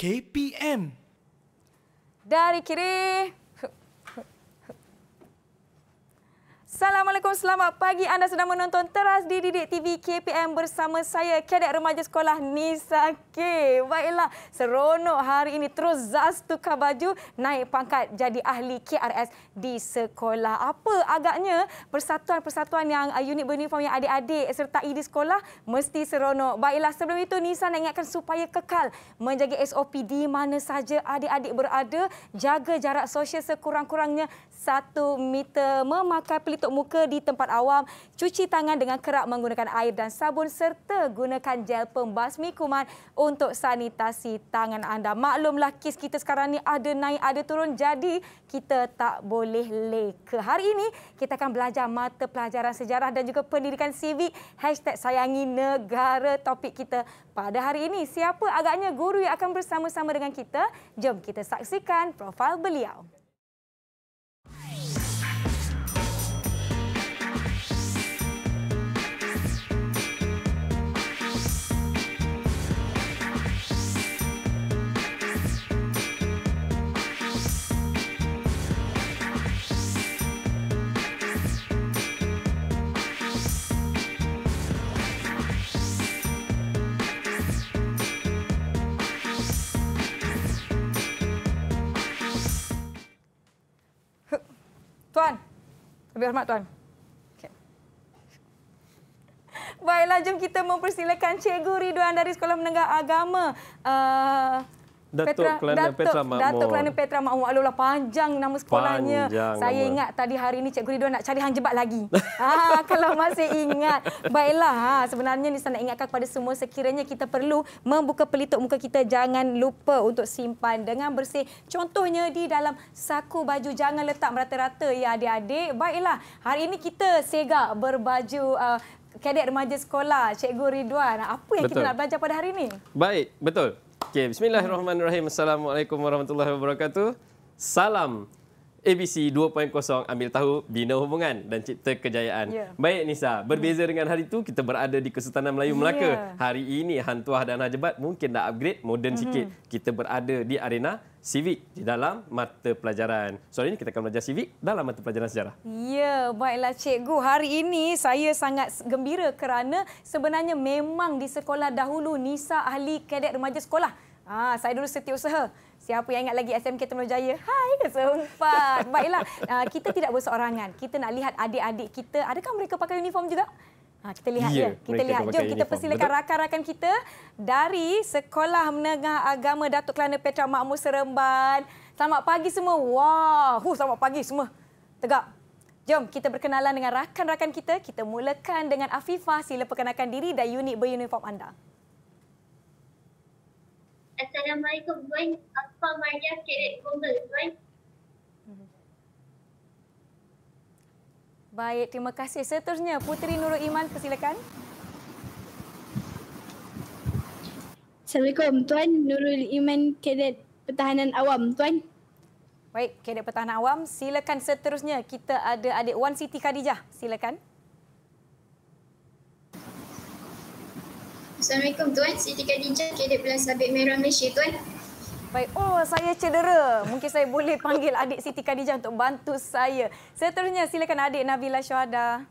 KPM. Dari kiri, Assalamualaikum, selamat pagi. Anda sedang menonton Teras di Didik TV KPM bersama saya, Kadet Remaja Sekolah Nisa K. Baiklah, seronok hari ini. Terus Zaz tukar baju, naik pangkat jadi ahli KRS di sekolah. Apa agaknya persatuan-persatuan yang uh, unit beruniform yang adik-adik serta di sekolah mesti seronok. Baiklah, sebelum itu Nisa nak ingatkan supaya kekal menjaga SOP di mana saja adik-adik berada. Jaga jarak sosial sekurang-kurangnya satu meter memakai pelitup gosok muka di tempat awam, cuci tangan dengan kerap menggunakan air dan sabun serta gunakan gel pembasmi kuman untuk sanitasi tangan anda. Maklumlah kes kita sekarang ni ada naik ada turun jadi kita tak boleh leka. Hari ini kita akan belajar mata pelajaran sejarah dan juga pendidikan civik hashtag sayangi negara topik kita pada hari ini. Siapa agaknya guru yang akan bersama-sama dengan kita? Jom kita saksikan profil beliau. Lebih hormat tuan. Baiklah, jom kita mempersilakan Cikgu Ridwan dari Sekolah Menengah Agama. Uh, Datuk Petra, Kelana Datuk, Petra Makmur. Datuk Kelana Petra Makmur. Alulah panjang nama sekolahnya. Panjang Saya nama. ingat tadi hari ini Cikgu Ridwan nak cari hang jebat lagi. ah, kalau masih ingat. Baiklah. Ha, sebenarnya ni saya nak ingatkan kepada semua sekiranya kita perlu membuka pelitup muka kita. Jangan lupa untuk simpan dengan bersih. Contohnya di dalam saku baju. Jangan letak merata-rata ya adik-adik. Baiklah. Hari ini kita segak berbaju uh, kadet remaja sekolah. Cikgu Ridwan. Apa yang betul. kita nak belajar pada hari ini? Baik. Betul. Okay, Bismillahirrahmanirrahim. Assalamualaikum warahmatullahi wabarakatuh. Salam ABC 2.0 ambil tahu bina hubungan dan cipta kejayaan. Yeah. Baik Nisa, hmm. berbeza dengan hari itu kita berada di Kesultanan Melayu ya. Melaka. Hari ini Hantuah dan Hajabat mungkin dah upgrade moden mm-hmm. sikit. Kita berada di arena Civik di dalam mata pelajaran. So hari ini kita akan belajar Civik dalam mata pelajaran sejarah. Ya, baiklah cikgu. Hari ini saya sangat gembira kerana sebenarnya memang di sekolah dahulu Nisa ahli kadet remaja sekolah. Ah, ha, saya dulu setiausaha. Siapa yang ingat lagi SMK Teman Jaya? Hai, sempat. Baiklah, uh, kita tidak bersorangan. Kita nak lihat adik-adik kita. Adakah mereka pakai uniform juga? Ha, kita lihat ya. ya. Kita lihat. Jom kita persilakan rakan-rakan kita dari Sekolah Menengah Agama Datuk Kelana Petra Makmur Seremban. Selamat pagi semua. Wah, huh, selamat pagi semua. Tegak. Jom kita berkenalan dengan rakan-rakan kita. Kita mulakan dengan Afifah. Sila perkenalkan diri dan unit beruniform anda. Assalamualaikum tuan, Apa Maria Kerek Gombel tuan? Baik, terima kasih. Seterusnya, Puteri Nurul Iman, persilakan. Assalamualaikum, Tuan Nurul Iman, Kedet Pertahanan Awam, Tuan. Baik, Kedet Pertahanan Awam, silakan seterusnya. Kita ada adik Wan Siti Khadijah, Silakan. Assalamualaikum tuan. Siti Khadijah, Kedek Belan Sabit Merah Malaysia tuan. Baik. Oh, saya cedera. Mungkin saya boleh panggil adik Siti Khadijah untuk bantu saya. Seterusnya, silakan adik Nabila Syuhada.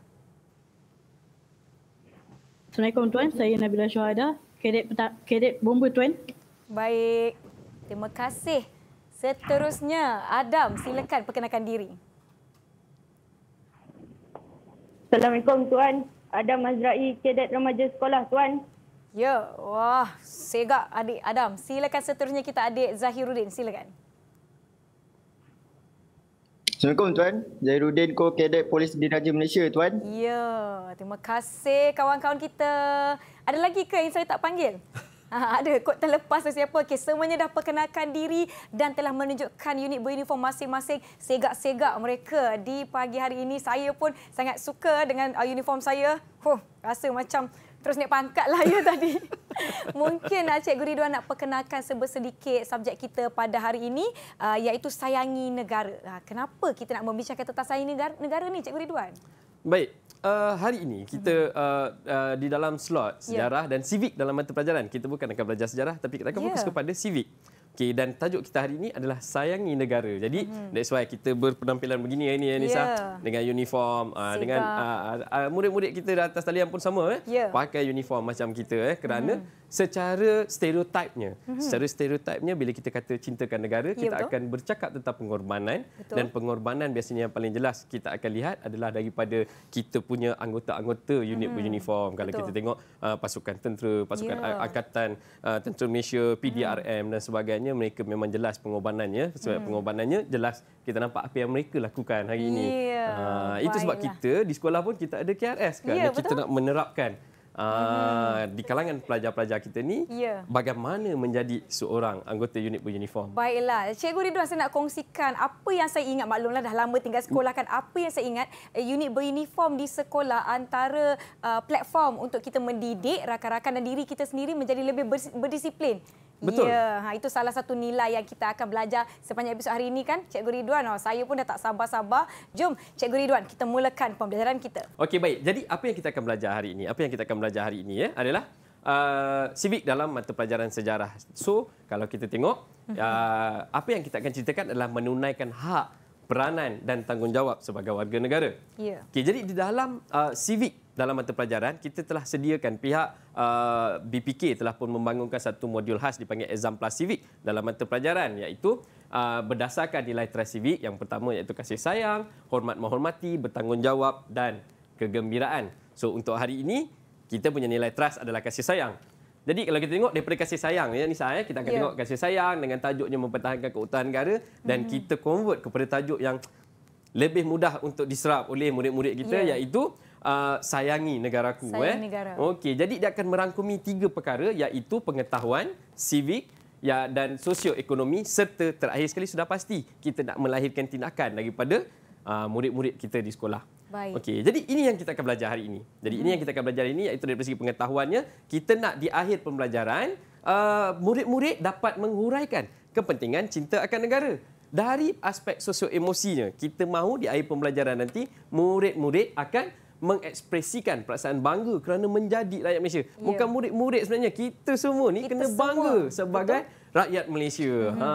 Assalamualaikum tuan. Saya Nabila Syuhada, Kedek, peta- Kedek Bomba tuan. Baik. Terima kasih. Seterusnya, Adam, silakan perkenalkan diri. Assalamualaikum tuan. Adam Azrai, Kedek Remaja Sekolah tuan. Ya, wah, segak adik Adam. Silakan seterusnya kita adik Zahiruddin, silakan. Assalamualaikum tuan. Zahiruddin Ko Kadet Polis Diraja Malaysia tuan. Ya, terima kasih kawan-kawan kita. Ada lagi ke yang saya tak panggil? Ha, ada kod terlepas atau siapa? Okay, semuanya dah perkenalkan diri dan telah menunjukkan unit beruniform masing-masing segak-segak mereka di pagi hari ini. Saya pun sangat suka dengan ah, uniform saya. Huh, rasa macam terus naik pangkat lah ya tadi. Mungkin ah, Cikgu Ridwan nak perkenalkan sedikit subjek kita pada hari ini ah, iaitu sayangi negara. Ah, kenapa kita nak membincangkan tentang sayangi negara, negara ni Cikgu Ridwan? Baik. Uh, hari ini kita uh, uh, di dalam slot ya. sejarah yeah. dan sivik dalam mata pelajaran. Kita bukan akan belajar sejarah tapi kita akan yeah. fokus kepada sivik. Okay, dan tajuk kita hari ini adalah sayangi negara. Jadi mm-hmm. that's why kita berpenampilan begini ya ni Anissa yeah. dengan uniform uh, dengan uh, uh, murid-murid kita di atas talian pun sama yeah. Ya. pakai uniform macam kita eh? kerana mm-hmm. secara stereotipnya mm-hmm. secara stereotipnya bila kita kata cintakan negara ya, kita yeah, akan bercakap tentang pengorbanan betul. dan pengorbanan biasanya yang paling jelas kita akan lihat adalah daripada kita punya anggota-anggota unit mm-hmm. uniform kalau betul. kita tengok pasukan tentera pasukan yeah. angkatan uh, tentera Malaysia PDRM mm-hmm. dan sebagainya sebenarnya mereka memang jelas pengorbanannya sebab hmm. pengorbanannya jelas kita nampak apa yang mereka lakukan hari ini. Yeah. Ya, ha, itu sebab kita di sekolah pun kita ada KRS kan yeah, kita nak menerapkan Uh, di kalangan pelajar-pelajar kita ni ya. bagaimana menjadi seorang anggota unit beruniform baiklah cikgu Ridwan saya nak kongsikan apa yang saya ingat maklumlah dah lama tinggal sekolah kan apa yang saya ingat eh, unit beruniform di sekolah antara uh, platform untuk kita mendidik rakan-rakan dan diri kita sendiri menjadi lebih berdisiplin Betul. Ya, ha, itu salah satu nilai yang kita akan belajar sepanjang episod hari ini kan, Cikgu Ridwan. Oh, saya pun dah tak sabar-sabar. Jom, Cikgu Ridwan, kita mulakan pembelajaran kita. Okey, baik. Jadi, apa yang kita akan belajar hari ini? Apa yang kita akan belajar hari ini ya, adalah Uh, civic dalam mata pelajaran sejarah. So, kalau kita tengok, mhm. uh, apa yang kita akan ceritakan adalah menunaikan hak peranan dan tanggungjawab sebagai warga negara. Ya. Okey, jadi di dalam uh, civic dalam mata pelajaran kita telah sediakan pihak uh, BPK telah pun membangunkan satu modul khas dipanggil Exemplar Civic dalam mata pelajaran iaitu uh, berdasarkan nilai teras civic yang pertama iaitu kasih sayang, hormat menghormati, bertanggungjawab dan kegembiraan. So untuk hari ini kita punya nilai teras adalah kasih sayang. Jadi kalau kita tengok daripada kasih sayang ya Nisa ya, kita akan ya. tengok kasih sayang dengan tajuknya mempertahankan keutuhan negara dan hmm. kita convert kepada tajuk yang lebih mudah untuk diserap oleh murid-murid kita ya. iaitu uh, sayangi negaraku Sayang eh. Negara. Okey, jadi dia akan merangkumi tiga perkara iaitu pengetahuan, civik ya dan sosioekonomi serta terakhir sekali sudah pasti kita nak melahirkan tindakan daripada uh, murid-murid kita di sekolah. Baik. Okey, jadi ini yang kita akan belajar hari ini. Jadi hmm. ini yang kita akan belajar hari ini iaitu dari segi pengetahuannya, kita nak di akhir pembelajaran uh, murid-murid uh, dapat menguraikan kepentingan cinta akan negara dari aspek sosio emosinya. Kita mahu di akhir pembelajaran nanti murid-murid akan mengekspresikan perasaan bangga kerana menjadi rakyat Malaysia. Yeah. Bukan murid-murid sebenarnya, kita semua ni kita kena semua. bangga sebagai Betul rakyat Malaysia. Hmm. Ha,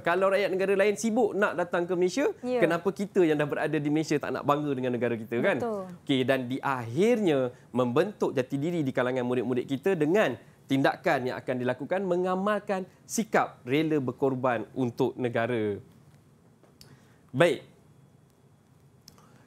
kalau rakyat negara lain sibuk nak datang ke Malaysia, yeah. kenapa kita yang dah berada di Malaysia tak nak bangga dengan negara kita kan? Okey dan di akhirnya membentuk jati diri di kalangan murid-murid kita dengan tindakan yang akan dilakukan mengamalkan sikap rela berkorban untuk negara. Baik.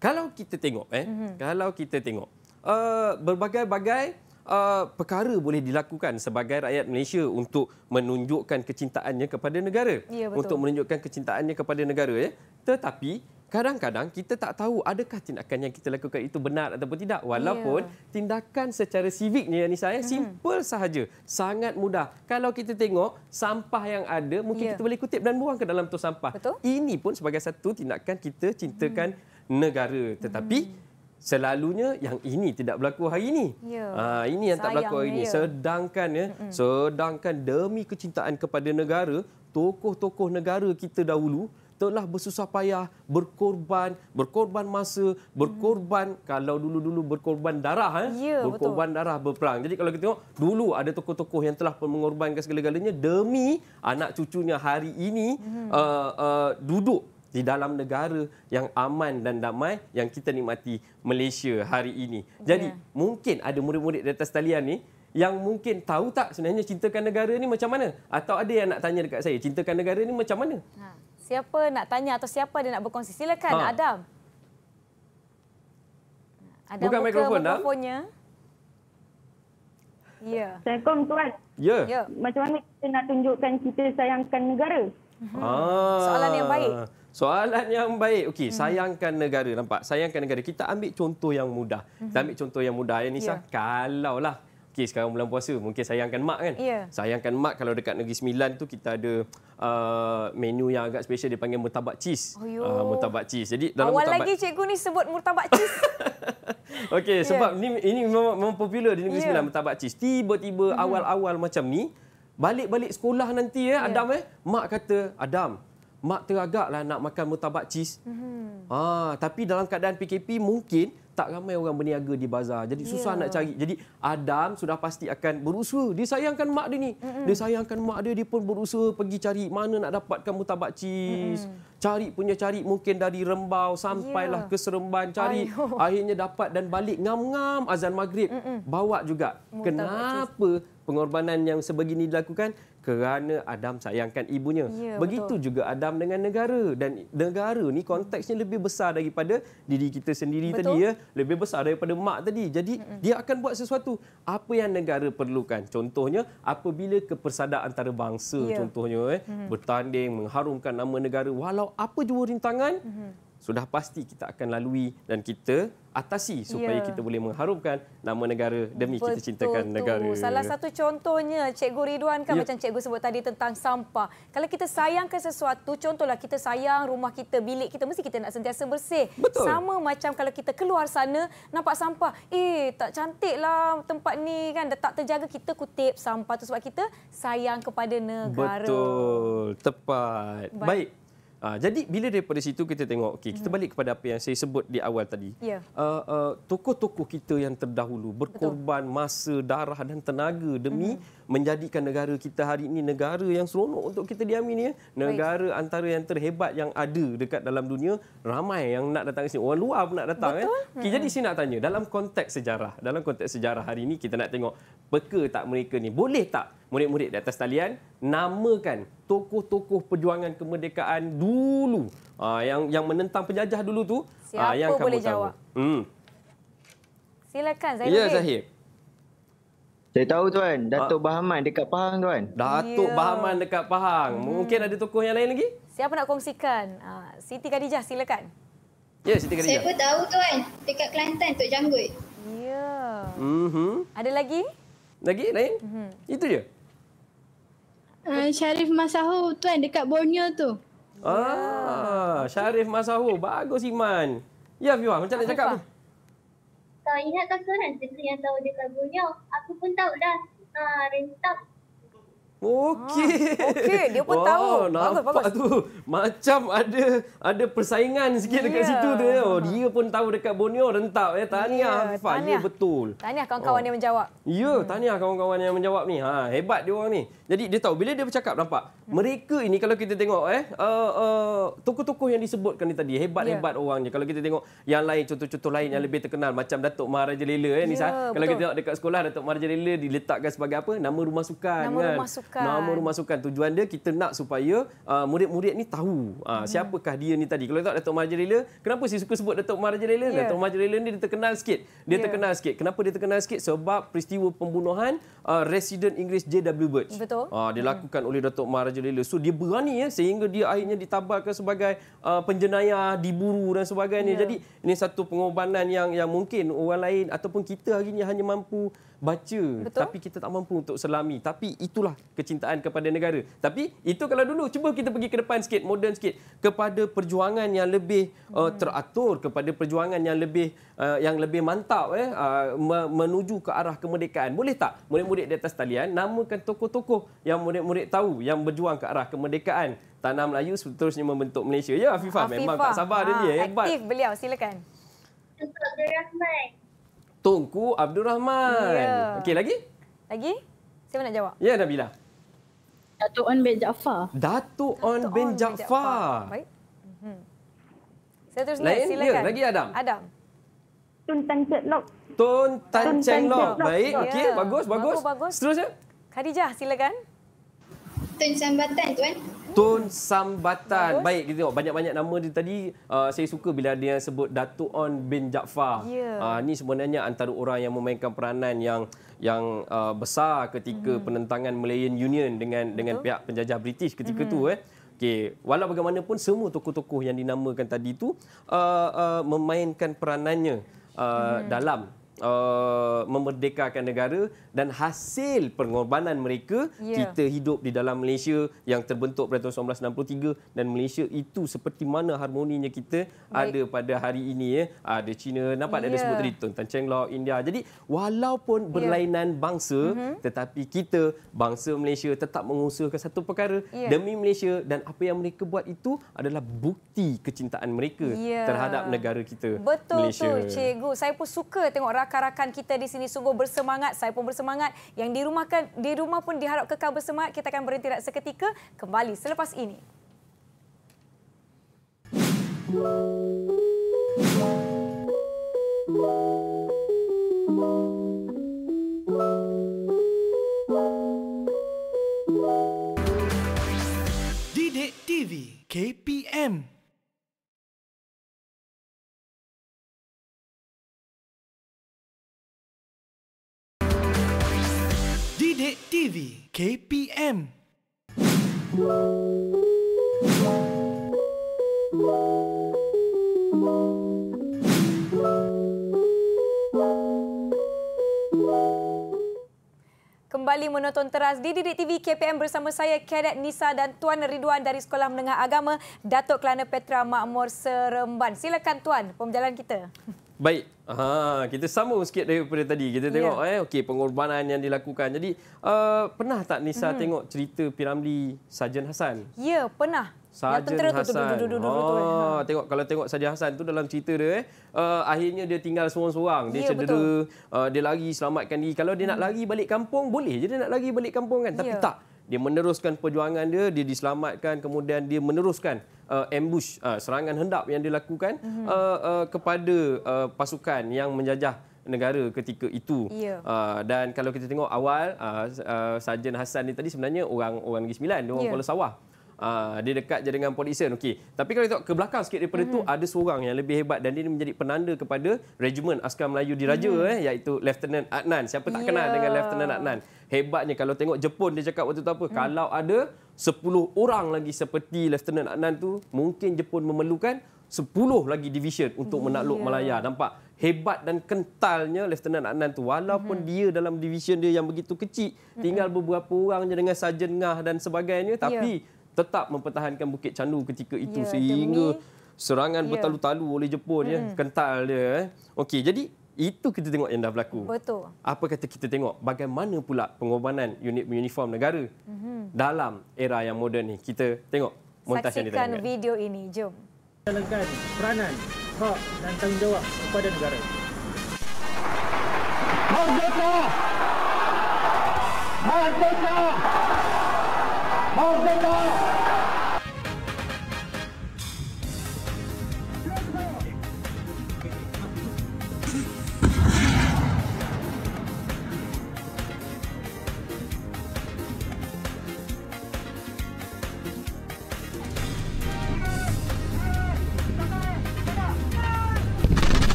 Kalau kita tengok eh, hmm. kalau kita tengok uh, berbagai-bagai uh, perkara boleh dilakukan sebagai rakyat Malaysia untuk menunjukkan kecintaannya kepada negara. Ya, betul. Untuk menunjukkan kecintaannya kepada negara. Ya. Tetapi kadang-kadang kita tak tahu adakah tindakan yang kita lakukan itu benar ataupun tidak. Walaupun yeah. tindakan secara siviknya ni saya mm-hmm. simple sahaja. Sangat mudah. Kalau kita tengok sampah yang ada, mungkin yeah. kita boleh kutip dan buang ke dalam tu sampah. Betul? Ini pun sebagai satu tindakan kita cintakan mm. negara. Tetapi mm selalunya yang ini tidak berlaku hari ini. Ya. Ha, ini yang Sayang tak berlaku hari ini. Ya. Sedangkan ya, Mm-mm. sedangkan demi kecintaan kepada negara, tokoh-tokoh negara kita dahulu telah bersusah payah, berkorban, berkorban masa, berkorban hmm. kalau dulu-dulu berkorban darah eh, ya, berkorban betul. darah berperang. Jadi kalau kita tengok dulu ada tokoh-tokoh yang telah mengorbankan segala-galanya demi anak cucunya hari ini hmm. uh, uh, duduk di dalam negara yang aman dan damai yang kita nikmati Malaysia hari ini. Jadi yeah. mungkin ada murid-murid di atas talian ni yang mungkin tahu tak sebenarnya cintakan negara ni macam mana? Atau ada yang nak tanya dekat saya, cintakan negara ni macam mana? Ha. Siapa nak tanya atau siapa dia nak berkongsi? Silakan ha. Adam. Ada buka mikrofon dah. Ya. Assalamualaikum tuan. Ya. ya. Macam mana kita nak tunjukkan kita sayangkan negara? Ah. Soalan yang baik. Soalan yang baik. Okey, hmm. sayangkan negara nampak. Sayangkan negara. Kita ambil contoh yang mudah. Hmm. Kita mhm. ambil contoh yang mudah ya Nisa. Yeah. Kalaulah okey sekarang bulan puasa, mungkin sayangkan mak kan? Yeah. Sayangkan mak kalau dekat Negeri Sembilan tu kita ada uh, menu yang agak special panggil murtabak cheese. Oh, uh, murtabak cheese. Jadi dalam Awal murtabak... lagi cikgu ni sebut murtabak cheese. okey, yeah. sebab ni ini memang, memang popular di Negeri ya. Sembilan murtabak cheese. Tiba-tiba hmm. awal-awal macam ni, balik-balik sekolah nanti eh, ya eh, Adam eh, mak kata, "Adam, mak teragaklah nak makan mutabak cheese. Mm-hmm. Ah, tapi dalam keadaan PKP mungkin tak ramai orang berniaga di bazar. Jadi yeah. susah ya. nak cari. Jadi Adam sudah pasti akan berusaha. Dia sayangkan mak dia ni. Mm-hmm. Dia sayangkan mak dia dia pun berusaha pergi cari mana nak dapatkan murtabak cheese. Mm-hmm. Cari punya cari mungkin dari Rembau sampailah yeah. ke Seremban cari Ayuh. akhirnya dapat dan balik ngam-ngam azan maghrib Mm-mm. bawa juga. Murtabak Kenapa cheese. pengorbanan yang sebegini dilakukan? kerana Adam sayangkan ibunya. Ya, Begitu betul. juga Adam dengan negara. Dan negara ni konteksnya lebih besar daripada diri kita sendiri betul. tadi. ya, Lebih besar daripada mak tadi. Jadi mm -mm. dia akan buat sesuatu. Apa yang negara perlukan? Contohnya apabila kepersada antara bangsa ya. contohnya. Eh, mm -hmm. Bertanding, mengharumkan nama negara. Walau apa jua rintangan, mm -hmm sudah pasti kita akan lalui dan kita atasi supaya ya. kita boleh mengharumkan nama negara demi Betul kita cintakan tu. negara. Salah satu contohnya Cikgu Ridwan kan ya. macam Cikgu sebut tadi tentang sampah. Kalau kita sayangkan sesuatu, contohlah kita sayang rumah kita, bilik kita, mesti kita nak sentiasa bersih. Betul. Sama macam kalau kita keluar sana, nampak sampah. Eh, tak cantiklah tempat ni kan, dah tak terjaga, kita kutip sampah tu sebab kita sayang kepada negara. Betul, tepat. Baik. Baik. Uh, jadi bila daripada situ kita tengok, okay, kita hmm. balik kepada apa yang saya sebut di awal tadi. Yeah. Uh, uh, kita yang terdahulu berkorban Betul. masa, darah dan tenaga demi hmm menjadikan negara kita hari ini negara yang seronok untuk kita diami Ya. Negara Baik. antara yang terhebat yang ada dekat dalam dunia, ramai yang nak datang ke sini. Orang luar pun nak datang. Ya. Betul. Eh. Okay, Jadi hmm. saya nak tanya, dalam konteks sejarah, dalam konteks sejarah hari ini kita nak tengok peka tak mereka ni, boleh tak? murid-murid di atas talian namakan tokoh-tokoh perjuangan kemerdekaan dulu uh, yang yang menentang penjajah dulu tu ah, Siapa uh, yang boleh kamu jawab? tahu. Hmm. Silakan Zahir. Ya Zahir. Saya tahu tuan, ah. Datuk Bahaman dekat Pahang tuan. Datuk ya. Bahaman dekat Pahang. Hmm. Mungkin ada tokoh yang lain lagi? Siapa nak kongsikan? Uh, Siti Khadijah silakan. Ya Siti Khadijah. Saya tahu tuan, dekat Kelantan Tok Janggut. Ya. Hmm. Ada lagi? Lagi lain? Mm-hmm. Itu je. Eh, Syarif Masahu tu kan dekat Borneo tu. Ah, Syarif Masahu. Bagus Iman. Ya Fiwa, macam nak cakap tu? Kau ingat tak kan? Siapa yang tahu dekat Borneo? Aku pun tahu dah. Ha, ah, rentap Okey. Ah, Okey, dia pun tahu. Oh, nampak bagus. tu macam ada ada persaingan sikit yeah. dekat ya. situ tu. Ya. Oh, dia pun tahu dekat Borneo rentap. Eh, tahniah yeah, Afifah. Tahniah. Ya, ya betul. Tahniah kawan-kawan oh. yang menjawab. Ya, yeah, hmm. tahniah kawan-kawan yang menjawab ni. Ha, hebat dia orang ni. Jadi dia tahu bila dia bercakap nampak. Hmm. Mereka ini kalau kita tengok eh uh, uh, tokoh-tokoh yang disebutkan ni tadi hebat-hebat yeah. orangnya. Kalau kita tengok yang lain contoh-contoh lain yang lebih terkenal macam Datuk Maharaja Lela eh, yeah, ni, Kalau betul. kita tengok dekat sekolah Datuk Maharaja Lela diletakkan sebagai apa? Nama rumah sukan Nama kan? rumah sukan masukan. Nama rumah masukan. Tujuan dia kita nak supaya uh, murid-murid ni tahu uh, hmm. siapakah dia ni tadi. Kalau tak Datuk Marjalela, kenapa saya suka sebut Datuk Marjalela? Yeah. Datuk Marjalela ni dia terkenal sikit. Dia yeah. terkenal sikit. Kenapa dia terkenal sikit? Sebab peristiwa pembunuhan uh, resident Inggeris JW Birch. Betul. Uh, ah, dilakukan hmm. oleh Datuk Marjalela. So dia berani ya sehingga dia akhirnya ditabarkan sebagai uh, penjenayah, diburu dan sebagainya. Yeah. Jadi ini satu pengorbanan yang yang mungkin orang lain ataupun kita hari ini hanya mampu baca Betul? tapi kita tak mampu untuk selami tapi itulah kecintaan kepada negara tapi itu kalau dulu cuba kita pergi ke depan sikit moden sikit kepada perjuangan yang lebih uh, hmm. uh, teratur kepada perjuangan yang lebih uh, yang lebih mantap eh uh, menuju ke arah kemerdekaan boleh tak murid-murid di atas talian namakan tokoh-tokoh yang murid-murid tahu yang berjuang ke arah kemerdekaan tanah Melayu seterusnya membentuk Malaysia ya Afifah, Afifah. memang tak sabar ha, dia ah, eh, hebat aktif beliau silakan Terima Tunku Abdul Rahman. Yeah. Okey lagi? Lagi? Siapa nak jawab? Ya Nabila. Datuk On bin Jaafar. Datuk On bin Jaafar. Baik. Mhm. Seterusnya Lain? silakan. Ya, lagi Adam. Adam. Tun Tan Chek Lok. Tun Tan Cheng Lok. Baik. Yeah. Okey, bagus, bagus. Bagus, bagus. Seterusnya. Khadijah, silakan. Tun Sambatan, Tuan. Tun Sambatan. Bagus. Baik, kita tengok banyak-banyak nama dia tadi. Uh, saya suka bila dia sebut Datuk On bin Jaafar. Yeah. Uh, ini sebenarnya antara orang yang memainkan peranan yang yang uh, besar ketika mm-hmm. penentangan Malayan Union dengan Betul. dengan pihak penjajah British ketika mm-hmm. tu hmm. eh. okay walau bagaimanapun semua tokoh-tokoh yang dinamakan tadi itu uh, uh, memainkan peranannya uh, mm-hmm. dalam Uh, memerdekakan negara dan hasil pengorbanan mereka yeah. kita hidup di dalam Malaysia yang terbentuk pada tahun 1963 dan Malaysia itu seperti mana harmoninya kita Baik. ada pada hari ini ya ada Cina, nampak yeah. ada ya. sebut tadi tentang Cheng Lau India jadi walaupun ya. berlainan yeah. bangsa mm-hmm. tetapi kita bangsa Malaysia tetap mengusahakan satu perkara yeah. demi Malaysia dan apa yang mereka buat itu adalah bukti kecintaan mereka yeah. terhadap negara kita Betul Malaysia Betul tu cikgu saya pun suka tengok rakyat rakan-rakan kita di sini sungguh bersemangat. Saya pun bersemangat. Yang di rumah kan, di rumah pun diharap kekal bersemangat. Kita akan berhenti seketika kembali selepas ini. Whoa. KPM. Kembali menonton teras di Didik TV KPM bersama saya Kadet Nisa dan Tuan Ridwan dari Sekolah Menengah Agama Datuk Kelana Petra Makmur Seremban. Silakan Tuan, pembelajaran kita. Baik. Ha, kita sambung sikit daripada tadi. Kita ya. tengok yeah. eh okey pengorbanan yang dilakukan. Jadi uh, pernah tak Nisa mm-hmm. tengok cerita Piramli Sarjan Hasan? Ya, yeah, pernah. Sarjan Hasan. Tu, tu, tu, tu, tu, tu, tu, tu, ah, tu. Ha, tengok kalau tengok Sarjan Hasan tu dalam cerita dia eh uh, akhirnya dia tinggal seorang-seorang. Dia yeah, cedera, uh, dia lari selamatkan diri. Kalau dia mm. nak hmm. lari balik kampung boleh. Je dia nak lari balik kampung kan, yeah. tak dia meneruskan perjuangan dia dia diselamatkan kemudian dia meneruskan uh, ambush uh, serangan hendap yang dilakukan mm-hmm. uh, uh, kepada uh, pasukan yang menjajah negara ketika itu. Yeah. Uh, dan kalau kita tengok awal uh, uh, Sarjan Hassan ni tadi sebenarnya orang orang Negeri Sembilan, dia orang yeah. Kuala Sawah. Ah, dia dekat je dengan Polisen. Okey. Tapi kalau tengok ke belakang sikit daripada hmm tu ada seorang yang lebih hebat dan dia menjadi penanda kepada regimen askar Melayu diraja mm-hmm. eh iaitu Lieutenant Adnan. Siapa tak yeah. kenal ya. dengan Lieutenant Adnan? Hebatnya kalau tengok Jepun dia cakap waktu tu apa? Mm. Kalau ada 10 orang lagi seperti Lieutenant Adnan tu, mungkin Jepun memerlukan 10 lagi division untuk menakluk yeah. Melaya. Nampak hebat dan kentalnya Lieutenant Adnan tu walaupun hmm dia dalam division dia yang begitu kecil, hmm tinggal beberapa orang je dengan sarjan ngah dan sebagainya ya. tapi yeah tetap mempertahankan Bukit Candu ketika itu ya, sehingga demi, ya. serangan ya. bertalu-talu oleh Jepun ya. hmm. ya kental dia eh. Okey jadi itu kita tengok yang dah berlaku. Betul. Apa kata kita tengok bagaimana pula pengorbanan unit uniform negara hmm. dalam era yang moden ni. Kita tengok montaj yang ditayangkan. Saksikan video ini. Jom. Jalankan peranan, hak dan tanggungjawab kepada negara. Merdeka! Merdeka! Oh, the North!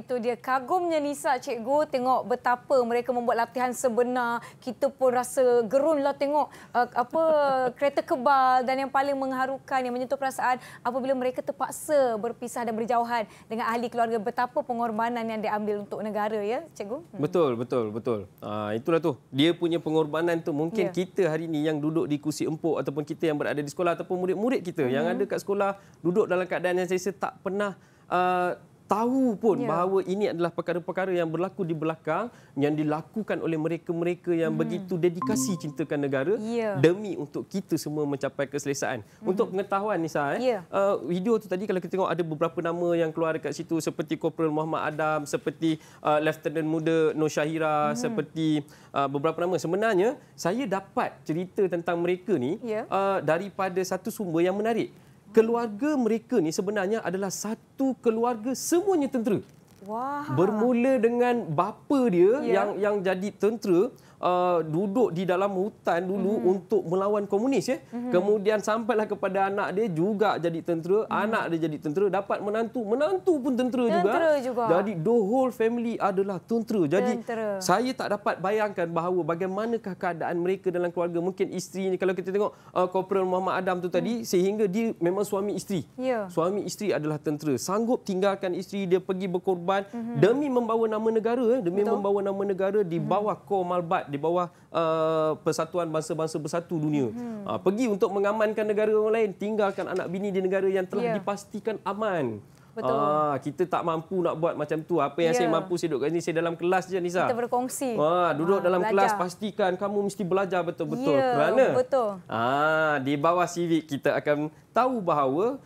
itu dia kagumnya Nisa cikgu tengok betapa mereka membuat latihan sebenar kita pun rasa gerun lah tengok uh, apa kereta kebal dan yang paling mengharukan yang menyentuh perasaan apabila mereka terpaksa berpisah dan berjauhan dengan ahli keluarga betapa pengorbanan yang diambil untuk negara ya cikgu hmm. betul betul betul uh, itulah tu dia punya pengorbanan tu mungkin yeah. kita hari ini yang duduk di kursi empuk ataupun kita yang berada di sekolah ataupun murid-murid kita hmm yang mhm. ada kat sekolah duduk dalam keadaan yang saya rasa tak pernah uh, tahu pun yeah. bahawa ini adalah perkara-perkara yang berlaku di belakang yang dilakukan oleh mereka-mereka yang mm. begitu dedikasi mm. cintakan negara yeah. demi untuk kita semua mencapai keselesaan. Mm. Untuk pengetahuan Nisa eh, yeah. uh, video tu tadi kalau kita tengok ada beberapa nama yang keluar dekat situ seperti Corporal Muhammad Adam, seperti uh, Lieutenant Muda Nur Syahira, mm. seperti uh, beberapa nama. Sebenarnya saya dapat cerita tentang mereka ni yeah. uh, daripada satu sumber yang menarik keluarga mereka ni sebenarnya adalah satu keluarga semuanya tentera. Wah. Bermula dengan bapa dia yeah. yang yang jadi tentera, uh, duduk di dalam hutan dulu mm-hmm. untuk melawan komunis ya. Mm-hmm. Kemudian sampailah kepada anak dia juga jadi tentera, mm-hmm. anak dia jadi tentera, dapat menantu, menantu pun tentera, tentera juga. juga. Jadi the whole family adalah tentera. Jadi tentera. saya tak dapat bayangkan bahawa bagaimanakah keadaan mereka dalam keluarga. Mungkin isteri ni. kalau kita tengok uh, Corporal Muhammad Adam tu tadi mm-hmm. sehingga dia memang suami isteri. Yeah. Suami isteri adalah tentera. Sanggup tinggalkan isteri dia pergi berkorban mm-hmm. demi membawa nama negara, eh. demi Betul. membawa nama negara di mhm. bawah kor malbat di bawah uh, Persatuan Bangsa-Bangsa Bersatu Dunia. Hmm. Uh, pergi untuk mengamankan negara orang lain, tinggalkan anak bini di negara yang telah yeah. dipastikan aman. Betul. Ah, kita tak mampu nak buat macam tu. Apa yang yeah. saya mampu saya duduk kat sini, saya dalam kelas je Nisa. Kita berkongsi. Ah, duduk ah, dalam belajar. kelas pastikan kamu mesti belajar betul-betul. Yeah, Kerana betul. Ah, di bawah civik kita akan tahu bahawa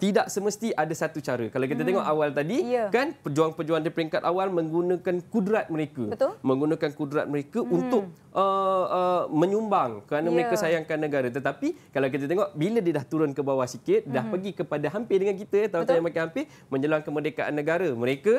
tidak semesti ada satu cara. Kalau kita hmm. tengok awal tadi, yeah. kan pejuang-pejuang di peringkat awal menggunakan kudrat mereka. Betul? Menggunakan kudrat mereka hmm. untuk uh, uh, menyumbang kerana yeah. mereka sayangkan negara. Tetapi kalau kita tengok, bila dia dah turun ke bawah sikit, hmm. dah pergi kepada hampir dengan kita, tahun-tahun yang makin hampir, menjelang kemerdekaan negara. Mereka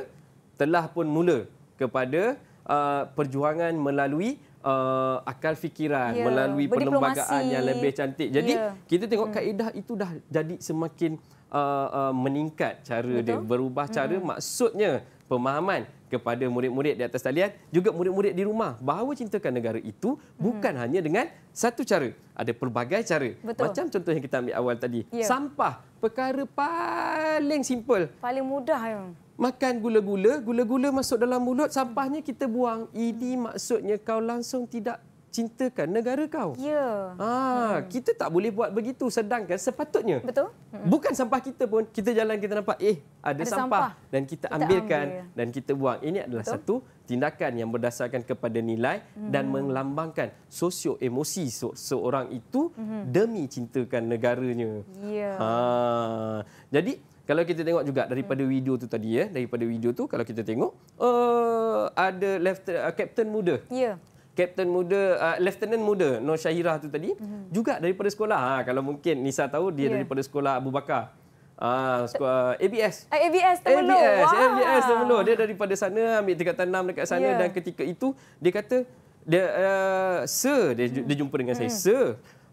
telah pun mula kepada uh, perjuangan melalui Uh, akal fikiran yeah. melalui perlembagaan yang lebih cantik. Jadi yeah. kita tengok hmm. kaedah itu dah jadi semakin uh, uh, meningkat cara Betul. dia berubah cara hmm. maksudnya pemahaman kepada murid-murid di atas talian juga murid-murid di rumah bahawa cintakan negara itu mm-hmm. bukan hanya dengan satu cara ada pelbagai cara Betul. macam contoh yang kita ambil awal tadi yeah. sampah perkara paling simple paling mudah yang makan gula-gula gula-gula masuk dalam mulut sampahnya kita buang ini maksudnya kau langsung tidak cintakan negara kau. Ya. Ah, hmm. kita tak boleh buat begitu sedangkan sepatutnya. Betul? Hmm. Bukan sampah kita pun kita jalan kita nampak eh ada, ada sampah. sampah dan kita, kita ambilkan ambil. dan kita buang. Ini adalah Betul? satu tindakan yang berdasarkan kepada nilai hmm. dan melambangkan sosio emosi se- seorang itu hmm. demi cintakan negaranya. Ya. Ah. Jadi kalau kita tengok juga daripada hmm. video tu tadi ya, daripada video tu kalau kita tengok uh, ada left uh, captain muda. Ya kapten muda uh, lieutenant muda Nur Syahirah tu tadi mm-hmm. juga daripada sekolah. Ha kalau mungkin Nisa tahu dia yeah. daripada sekolah Abu Bakar. Ha, ah, sekolah ABS. ABS Temenggung. ABS, wow. ABS Temenggung. Dia daripada sana ambil tingkat 6 dekat sana yeah. dan ketika itu dia kata dia uh, sir dia, mm. dia jumpa dengan mm. saya. Hmm. Sir,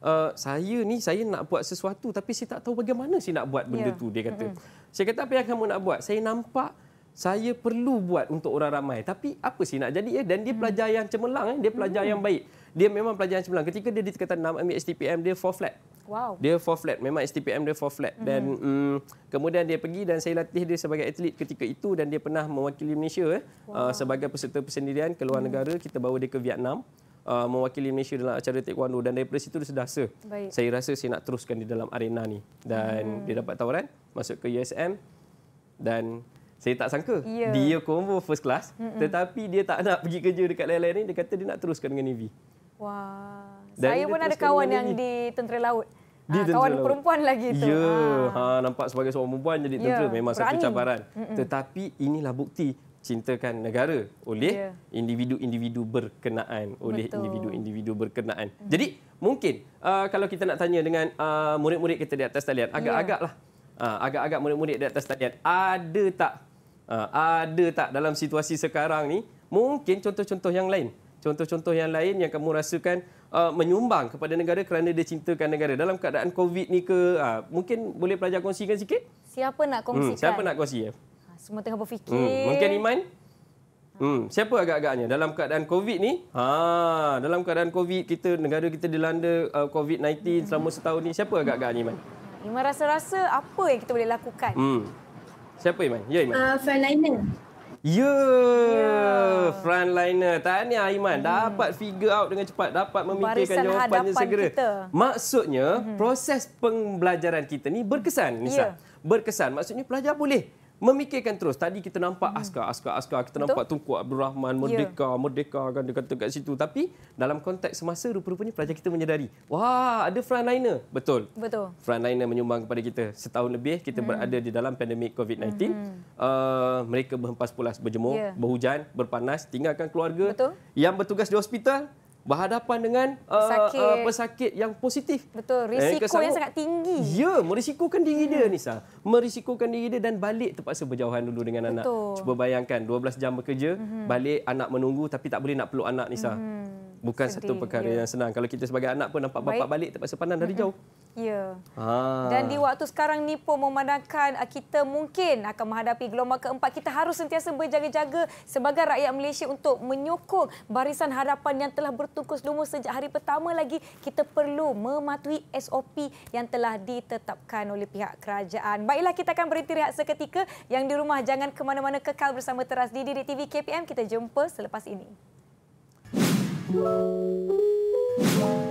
uh, saya ni saya nak buat sesuatu tapi saya tak tahu bagaimana saya nak buat benda yeah. tu dia kata. hmm Saya kata apa yang kamu nak buat? Saya nampak saya perlu buat untuk orang ramai. Tapi apa sih nak jadi? Eh? Dan dia hmm. pelajar yang cemerlang. Eh? Dia pelajar yang hmm. baik. Dia memang pelajar yang cemerlang. Ketika dia di tingkatan 6 ambil STPM, dia 4 flat. Wow. Dia 4 flat. Memang STPM dia 4 flat. Dan mm-hmm. kemudian dia pergi dan saya latih dia sebagai atlet ketika itu. Dan dia pernah mewakili Malaysia eh? wow. uh, sebagai peserta persendirian ke luar mm. negara. Kita bawa dia ke Vietnam. Uh, mewakili Malaysia dalam acara taekwondo dan daripada situ dia sedasa. Baik. Saya rasa saya nak teruskan di dalam arena ni dan hmm. dia dapat tawaran masuk ke USM dan saya tak sangka. Yeah. Dia combo first class Mm-mm. tetapi dia tak nak pergi kerja dekat lain-lain ni. Dia kata dia nak teruskan dengan Navy. Wah. Dan saya pun ada kawan yang di tentera laut. Di ha, tentera kawan laut. perempuan lagi tu. Ya. Yeah. Ha. ha nampak sebagai seorang perempuan jadi tentera yeah. memang Berani. satu cabaran. Mm-mm. Tetapi inilah bukti cintakan negara oleh yeah. individu-individu berkenaan oleh individu-individu berkenaan. Mm. Jadi mungkin uh, kalau kita nak tanya dengan uh, murid-murid kita di atas talian agak agak Yeah. Ya. Uh, ah, agak-agak murid-murid di atas talian ada tak Ah, ada tak dalam situasi sekarang ni mungkin contoh-contoh yang lain contoh-contoh yang lain yang kamu rasakan uh, menyumbang kepada negara kerana dia cintakan negara dalam keadaan covid ni ke uh, mungkin boleh pelajar kongsikan sikit siapa nak hmm, kongsikan hmm, siapa nak kongsi ya semua tengah berfikir hmm, mungkin iman Hmm, siapa agak-agaknya dalam keadaan COVID ni? Ha, dalam keadaan COVID kita negara kita dilanda uh, COVID-19 selama setahun ni, siapa agak-agaknya Iman? Iman rasa-rasa apa yang kita boleh lakukan? Hmm. Siapa Iman? Ya Iman. Uh, frontliner. Ya, yeah, yeah. frontliner. Tahniah Iman. Hmm. Dapat figure out dengan cepat. Dapat memikirkan Barisan jawapannya segera. Kita. Maksudnya, hmm. proses pembelajaran kita ni berkesan, Nisa. Yeah. Berkesan. Maksudnya pelajar boleh memikirkan terus tadi kita nampak hmm. askar askar askar kita nampak Betul? tungku Abdul Rahman ya. merdeka yeah. merdeka kan dia kata kat situ tapi dalam konteks semasa rupa-rupanya pelajar kita menyedari wah ada frontliner betul betul frontliner menyumbang kepada kita setahun lebih kita mm. berada di dalam pandemik COVID-19 hmm uh, mereka berhempas pulas berjemur yeah. berhujan berpanas tinggalkan keluarga betul? yang bertugas di hospital berhadapan dengan uh, uh, pesakit yang positif. Betul, eh, risiko eh, yang sangat tinggi. Ya, merisikokan diri hmm. dia Nisa. Merisikokan diri dia dan balik terpaksa berjauhan dulu dengan Betul. anak. Cuba bayangkan 12 jam bekerja, hmm. balik anak menunggu tapi tak boleh nak peluk anak Nisa. Hmm. Bukan Sedih. satu perkara ya. yang senang. Kalau kita sebagai anak pun nampak bapak Baik. balik terpaksa pandang dari hmm. jauh. Ya. Ha. Dan di waktu sekarang ni pun memandangkan ah, kita mungkin akan menghadapi gelombang keempat, kita harus sentiasa berjaga-jaga sebagai rakyat Malaysia untuk menyokong barisan hadapan yang telah bertungkus lumus sejak hari pertama lagi. Kita perlu mematuhi SOP yang telah ditetapkan oleh pihak kerajaan. Baiklah, kita akan berhenti rehat seketika. Yang di rumah, jangan ke mana-mana kekal bersama Teras di Direk TV KPM. Kita jumpa selepas ini. Whoa.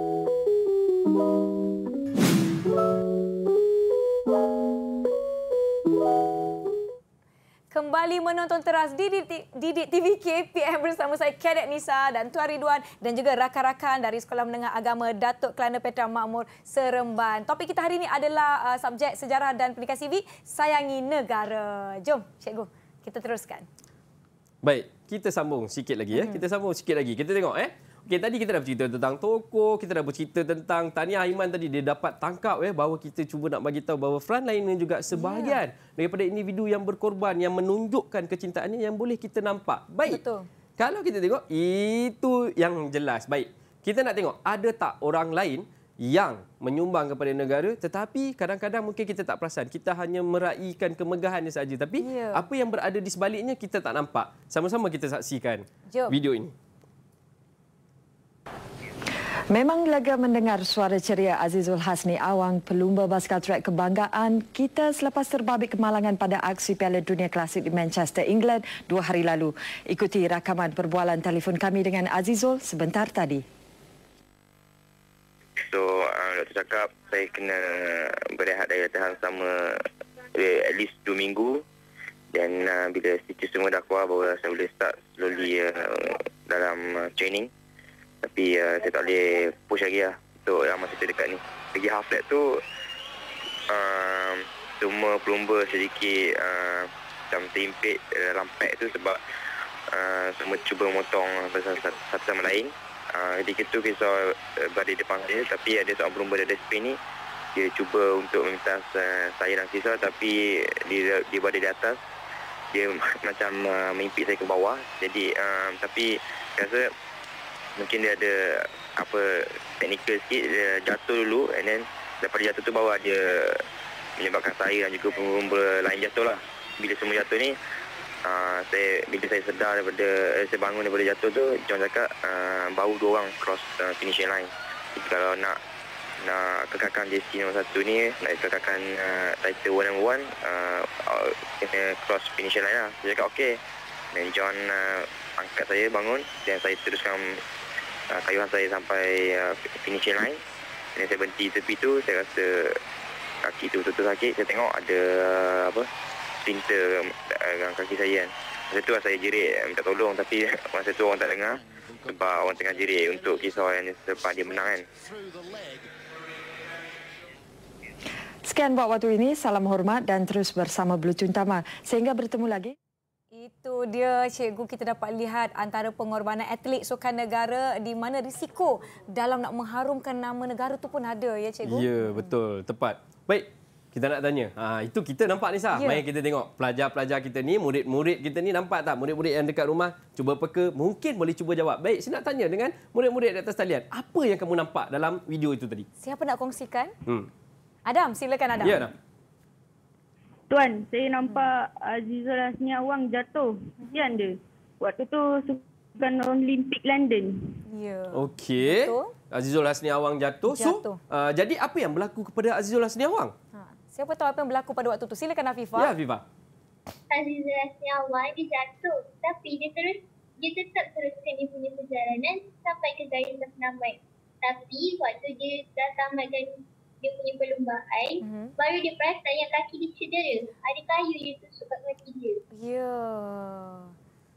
kembali menonton teras Didik TV KPM bersama saya Kadet Nisa dan Tuan Ridwan dan juga rakan-rakan dari Sekolah Menengah Agama Datuk Kelana Petra Makmur Seremban. Topik kita hari ini adalah uh, subjek sejarah dan pendidikan sivik sayangi negara. Jom Cikgu, kita teruskan. Baik, kita sambung sikit lagi ya. Hmm. Kita sambung sikit lagi. Kita tengok eh. Okey, tadi kita dah bercerita tentang toko, kita dah bercerita tentang Tania Aiman tadi dia dapat tangkap ya bahawa kita cuba nak bagi tahu bahawa front line juga sebahagian yeah. daripada individu yang berkorban yang menunjukkan kecintaannya yang boleh kita nampak. Baik. Betul. Kalau kita tengok itu yang jelas. Baik. Kita nak tengok ada tak orang lain yang menyumbang kepada negara tetapi kadang-kadang mungkin kita tak perasan kita hanya meraihkan kemegahannya saja tapi yeah. apa yang berada di sebaliknya kita tak nampak sama-sama kita saksikan Jom. video ini Memang lega mendengar suara ceria Azizul Hasni Awang, pelumba basket track kebanggaan kita selepas terbabit kemalangan pada aksi Piala Dunia Klasik di Manchester, England dua hari lalu. Ikuti rakaman perbualan telefon kami dengan Azizul sebentar tadi. So, nak uh, cakap, saya kena berehat daya tahan sama eh, at least dua minggu. Dan uh, bila situ semua dah keluar, saya boleh start slowly uh, dalam uh, training. Tapi uh, saya tak boleh push lagi lah Untuk yang masa dekat ni Lagi half lap tu uh, Cuma pelumba sedikit uh, Macam terimpit uh, Lampak tu sebab uh, cuba motong Pasal satu sama lain jadi uh, ketua kisah uh, berada depan dia, Tapi ada seorang pelumba dari SP ni Dia cuba untuk meminta uh, saya dan kisah Tapi dia, dia berada di atas Dia macam uh, mengimpit saya ke bawah Jadi uh, tapi saya rasa mungkin dia ada apa technical sikit dia jatuh dulu and then daripada jatuh tu bawa dia menyebabkan saya dan juga pembomba lain jatuh lah bila semua jatuh ni uh, saya bila saya sedar daripada eh, saya bangun daripada jatuh tu John cakap uh, ah, bau dua orang cross uh, finishing line jadi kalau nak nak kekalkan JC no. 1 ni nak kekalkan uh, title 1 and 1 uh, kena cross finishing line lah saya cakap ok dan John uh, angkat saya bangun dan saya teruskan uh, ah, saya sampai uh, ah, finishing line. Dan saya berhenti tepi tu, saya rasa kaki tu betul-betul sakit. Saya tengok ada uh, apa pinta dengan kaki saya kan. Masa tu saya jerit eh, minta tolong tapi masa tu orang tak dengar sebab orang tengah jerit untuk kisah yang sebab dia menang kan. Sekian buat waktu ini, salam hormat dan terus bersama Blue Cuntama. Sehingga bertemu lagi. Itu dia cikgu kita dapat lihat antara pengorbanan atlet sukan negara di mana risiko dalam nak mengharumkan nama negara tu pun ada ya cikgu. Ya betul tepat. Baik kita nak tanya. Ha, itu kita nampak ni sah. Ya. Mari kita tengok pelajar-pelajar kita ni, murid-murid kita ni nampak tak? Murid-murid yang dekat rumah cuba peka, mungkin boleh cuba jawab. Baik, saya nak tanya dengan murid-murid di atas talian. Apa yang kamu nampak dalam video itu tadi? Siapa nak kongsikan? Hmm. Adam, silakan Adam. Ya, Adam. Tuan, saya hmm. nampak Azizul Hasni Awang jatuh. Kesian dia. Waktu tu bukan Olimpik London. Ya. Okey. Azizul Hasni Awang jatuh. jatuh. So, uh, jadi apa yang berlaku kepada Azizul Hasni Awang? Ha. Siapa tahu apa yang berlaku pada waktu tu? Silakan Afifa. Ya, Afifa. Azizul Hasni Awang dia jatuh. Tapi dia terus dia tetap teruskan dia punya perjalanan sampai ke Gayung Tak Tapi waktu dia dah tamat dia punya perlumbaan mm-hmm. baru dia perasan yang kaki dia cedera ada kayu dia tu kat kaki dia ya yeah.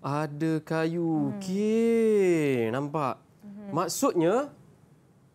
ada kayu hmm. okey nampak mm-hmm. maksudnya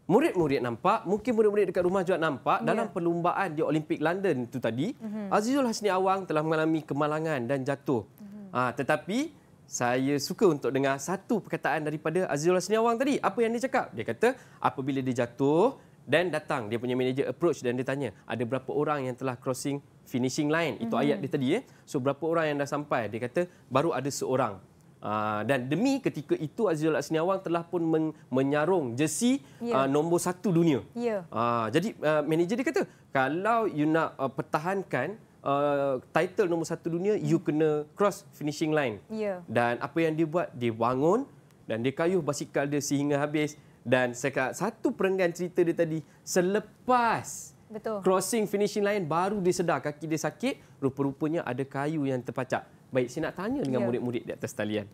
Murid-murid nampak, mungkin murid-murid dekat rumah juga nampak ya. dalam perlumbaan di Olimpik London itu tadi, uh-huh. Azizul Hasni Awang telah mengalami kemalangan dan jatuh. Uh-huh. Ha, tetapi saya suka untuk dengar satu perkataan daripada Azizul Hasni Awang tadi. Apa yang dia cakap? Dia kata apabila dia jatuh, dan datang dia punya manager approach dan dia tanya, ada berapa orang yang telah crossing finishing line? Itu mm-hmm. ayat dia tadi. Eh? So, berapa orang yang dah sampai? Dia kata, baru ada seorang. Uh, dan demi ketika itu Azizul Laksini Awang telah pun men- menyarung jersey yeah. Ya. uh, nombor satu dunia. Yeah. Ya. Uh, jadi, uh, manager dia kata, kalau you nak uh, pertahankan uh, title nombor satu dunia, you hmm. kena cross finishing line. Yeah. Dan apa yang dia buat? Dia bangun dan dia kayuh basikal dia sehingga habis. Dan saya kata, satu perenggan cerita dia tadi, selepas Betul. crossing finishing line, baru dia sedar kaki dia sakit, rupa-rupanya ada kayu yang terpacak. Baik, saya nak tanya dengan yeah. murid-murid di atas talian.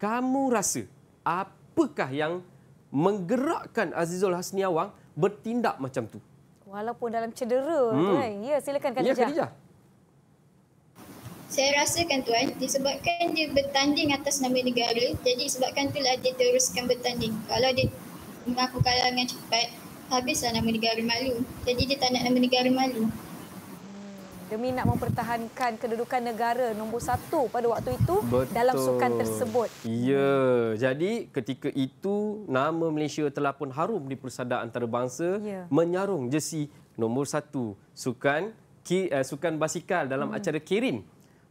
Kamu rasa apakah yang menggerakkan Azizul Hasni Awang bertindak macam tu? Walaupun dalam cedera hmm. tu kan. Ya, silakan Khadijah. Ya, Khadijah. Saya kan tuan, eh. disebabkan dia bertanding atas nama negara, jadi sebabkan itulah dia teruskan bertanding. Kalau dia mengaku kalah dengan cepat, habislah nama negara malu. Jadi dia tak nak nama negara malu. Hmm, demi nak mempertahankan kedudukan negara nombor satu pada waktu itu Betul. dalam sukan tersebut. Ya, jadi ketika itu nama Malaysia telah pun harum di persada antarabangsa ya. menyarung jersi nombor satu sukan eh, sukan basikal dalam hmm. acara Kirin.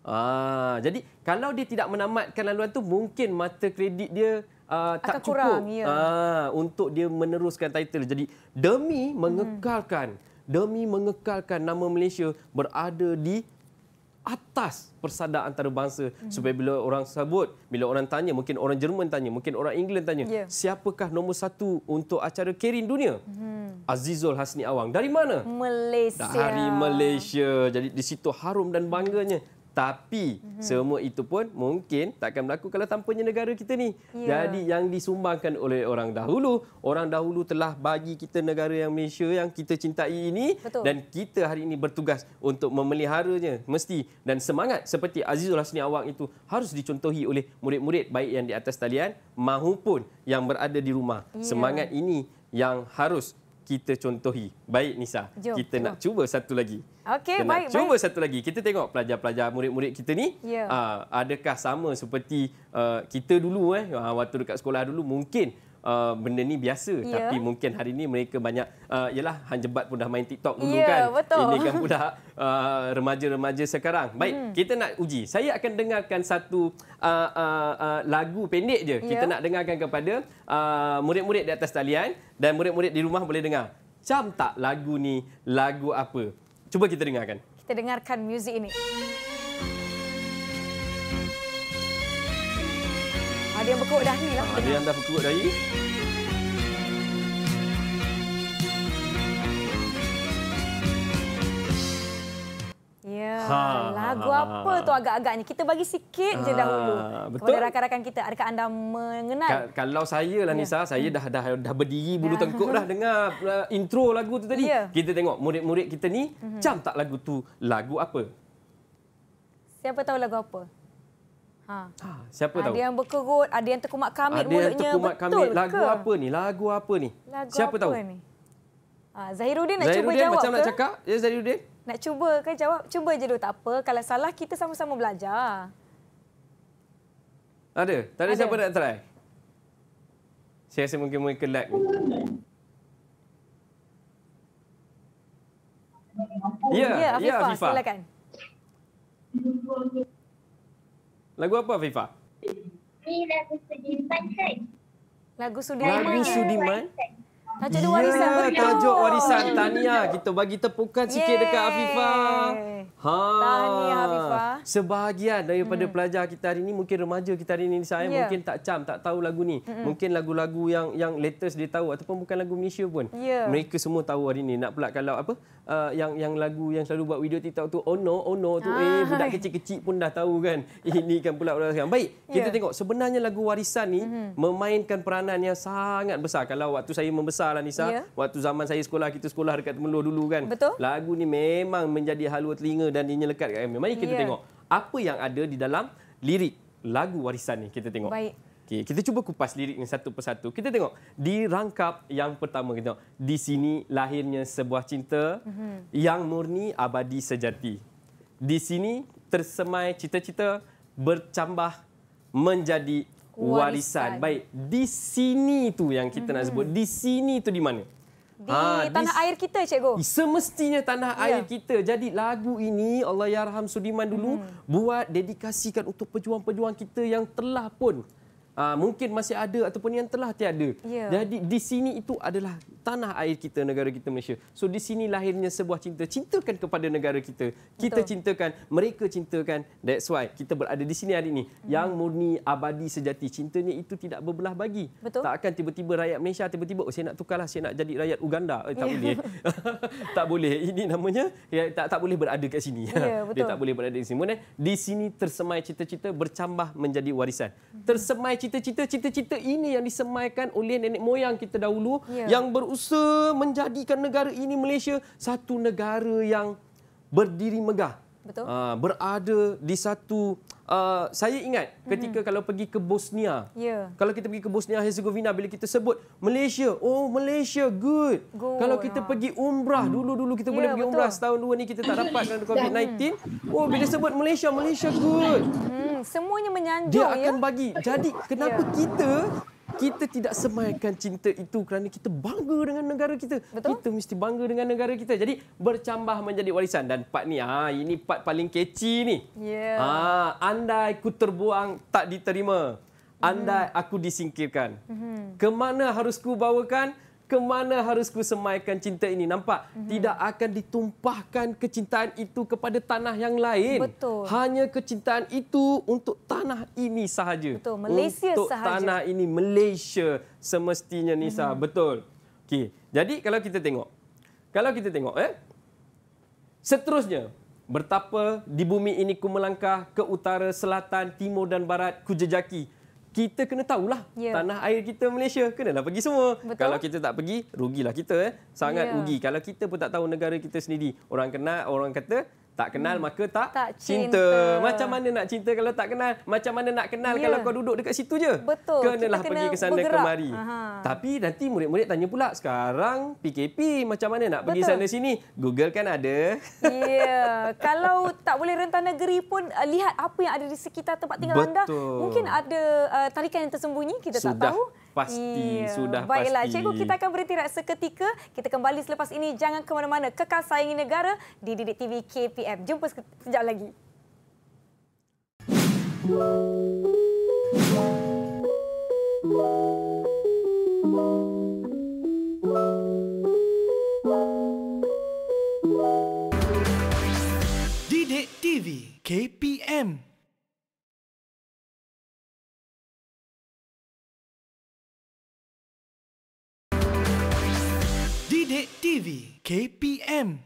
Ah, jadi kalau dia tidak menamatkan laluan tu mungkin mata kredit dia uh, tak cukup kurang, yeah. Ya. uh, untuk dia meneruskan title. Jadi demi mengekalkan hmm. demi mengekalkan nama Malaysia berada di atas persada antarabangsa hmm supaya bila orang sebut bila orang tanya mungkin orang Jerman tanya mungkin orang England tanya yeah. siapakah nombor satu untuk acara kering dunia hmm Azizul Hasni Awang dari mana Malaysia dari Malaysia jadi di situ harum dan bangganya tapi mm-hmm. semua itu pun mungkin tak akan berlaku kalau tanpanya negara kita ni. Yeah. Jadi yang disumbangkan oleh orang dahulu, orang dahulu telah bagi kita negara yang Malaysia yang kita cintai ini Betul. dan kita hari ini bertugas untuk memeliharanya mesti dan semangat seperti Azizul Hasni Awang itu harus dicontohi oleh murid-murid baik yang di atas talian maupun yang berada di rumah. Yeah. Semangat ini yang harus kita contohi. Baik Nisa, Jom, kita tengok. nak cuba satu lagi. Okey, baik. Nak cuba baik. satu lagi. Kita tengok pelajar-pelajar murid-murid kita ni, yeah. Ya. uh, adakah sama seperti uh, kita dulu eh, uh, waktu dekat sekolah dulu mungkin uh, benda ni biasa yeah. tapi mungkin hari ni mereka banyak uh, yalah Han Jebat pun dah main TikTok dulu yeah, kan. Betul. Ini kan pula uh, remaja-remaja sekarang. Baik, hmm. kita nak uji. Saya akan dengarkan satu uh, uh, uh, lagu pendek je. Ya. Kita nak dengarkan kepada uh, murid-murid di atas talian dan murid-murid di rumah boleh dengar. Cam tak lagu ni lagu apa? Cuba kita dengarkan. Kita dengarkan muzik ini. Ada yang berkeut dah ni lah. Ada yang dah berkeut dah ni. Ya, ha, lagu ha, apa ha, ha, ha. tu agak agak ni? Kita bagi sikit ha, je ah, dahulu. Betul. Kepada rakan-rakan kita, adakah anda mengenal? Ka, kalau saya lah ya. Nisa, ya. saya dah dah dah berdiri bulu ya. tengkuk dah dengar uh, intro lagu tu tadi. Ya. Kita tengok murid-murid kita ni, uh-huh. cam tak lagu tu lagu apa? Siapa tahu lagu apa? Ha. ha. Siapa ada tahu? Ada yang berkerut, ada yang terkumat kamit ada mulutnya. Ada yang terkumat kamit. Betul lagu ke? apa ni? Lagu apa ni? Lagu siapa apa tahu? Ni? Ha, Zahirudin nak Zahirudin cuba jawab macam ke? macam nak cakap? Ya, Zahirudin? Nak cuba ke jawab? Cuba je dulu. Tak apa. Kalau salah, kita sama-sama belajar. Ada? Tak ada, ada. siapa nak try? Saya rasa mungkin mereka lag. Ya, ya, Afifah. Ya, Afifah. Silakan. Lagu apa Fifa? Ini lagu Sudiman kan? Lagu Sudiman. Lagu Sudirman. Ya, tajuk yeah, warisan. Tajuk warisan. Tania, kita bagi tepukan sikit Yay. dekat Afifah. Ha. Tania Afifah. Sebahagian daripada hmm. pelajar kita hari ini, mungkin remaja kita hari ini saya yeah. mungkin tak cam, tak tahu lagu ni. Mm -mm. Mungkin lagu-lagu yang yang latest dia tahu ataupun bukan lagu Malaysia pun. Yeah. Mereka semua tahu hari ini. Nak pula kalau apa? Uh, yang yang lagu yang selalu buat video TikTok tu oh no oh no tu ah. eh budak kecil-kecil pun dah tahu kan. ini kan pula orang Baik, kita ya. tengok sebenarnya lagu warisan ni mm -hmm. memainkan peranan yang sangat besar kalau waktu saya membesar lah Nisa. Yeah. Waktu zaman saya sekolah, kita sekolah dekat Temeluh dulu kan. Betul. Lagu ni memang menjadi halua telinga dan ini lekat. kat kami. Mari kita yeah. tengok apa yang ada di dalam lirik lagu warisan ni. Kita tengok. Baik. Okay, kita cuba kupas lirik ni satu persatu. Kita tengok di rangkap yang pertama. Kita tengok, di sini lahirnya sebuah cinta mm-hmm. yang murni abadi sejati. Di sini tersemai cita-cita bercambah menjadi warisan. warisan. Baik, di sini tu yang kita mm-hmm. nak hmm. sebut. Di sini tu di mana? Di ha, tanah di... air kita, cikgu. Semestinya tanah yeah. air kita. Jadi lagu ini Allah Yarham ya Sudiman dulu mm. buat dedikasikan untuk pejuang-pejuang kita yang telah pun Aa, ah, mungkin masih ada ataupun yang telah tiada. Yeah. Jadi di sini itu adalah tanah air kita, negara kita Malaysia. So di sini lahirnya sebuah cinta. Cintakan kepada negara kita. Kita Betul. cintakan, mereka cintakan. That's why kita berada di sini hari ini. Mm. Yang murni, abadi, sejati. Cintanya itu tidak berbelah bagi. Betul. Tak akan tiba-tiba rakyat Malaysia tiba-tiba, oh saya nak tukarlah, saya nak jadi rakyat Uganda. Eh, tak ya. boleh. tak boleh. Ini namanya, ya, tak tak boleh berada kat sini. Yeah, Dia tak boleh berada di sini. Di sini tersemai cita-cita bercambah menjadi warisan. Hmm. Tersemai cita-cita cita-cita ini yang disemaikan oleh nenek moyang kita dahulu ya. yang berusaha menjadikan negara ini Malaysia satu negara yang berdiri megah Betul. Uh, berada di satu uh, saya ingat ketika mm-hmm. kalau pergi ke Bosnia. Yeah. Kalau kita pergi ke Bosnia Herzegovina bila kita sebut Malaysia, oh Malaysia good. Go, kalau kita nah. pergi umrah mm. dulu-dulu kita yeah, boleh pergi betul. umrah setahun dua ni kita tak dapat kerana COVID-19. Hmm. Oh bila sebut Malaysia, Malaysia good. Hmm, semuanya menyanjung Dia ya. akan ya? bagi. Jadi kenapa yeah. kita kita tidak semaikan cinta itu kerana kita bangga dengan negara kita. Betul? Kita mesti bangga dengan negara kita. Jadi bercambah menjadi warisan dan part ni ah ini part paling keci ni. Yeah. Ah andai ku terbuang tak diterima. Andai hmm. aku disingkirkan. Mm-hmm. Ke mana harus ku bawakan? kemana harus ku semaikan cinta ini nampak mm -hmm. tidak akan ditumpahkan kecintaan itu kepada tanah yang lain betul hanya kecintaan itu untuk tanah ini sahaja betul Malaysia untuk sahaja tanah ini Malaysia semestinya Nisa mm -hmm. betul Okay. jadi kalau kita tengok kalau kita tengok eh seterusnya bertapa di bumi ini ku melangkah ke utara selatan timur dan barat ku jejaki kita kena tahulah yeah. tanah air kita Malaysia kenalah pergi semua Betul? kalau kita tak pergi rugilah kita eh sangat yeah. rugi kalau kita pun tak tahu negara kita sendiri orang kena orang kata tak kenal hmm. maka tak, tak cinta. cinta. Macam mana nak cinta kalau tak kenal? Macam mana nak kenal yeah. kalau kau duduk dekat situ je? Betul. Kenalah kena pergi ke sana bergerak. kemari. Aha. Tapi nanti murid-murid tanya pula, sekarang PKP macam mana nak Betul. pergi sana sini? Google kan ada. Ya. Yeah. kalau tak boleh rentan negeri pun, eh, lihat apa yang ada di sekitar tempat tinggal Betul. anda. Mungkin ada uh, tarikan yang tersembunyi, kita Sudah. tak tahu pasti yeah. Hmm, sudah Baiklah. pasti. Baiklah, cikgu kita akan berhenti rasa ketika kita kembali selepas ini jangan ke mana-mana kekal sayangi negara di Didik TV KPM. Jumpa sekejap lagi. Didik TV KPM. Kulit TV KPM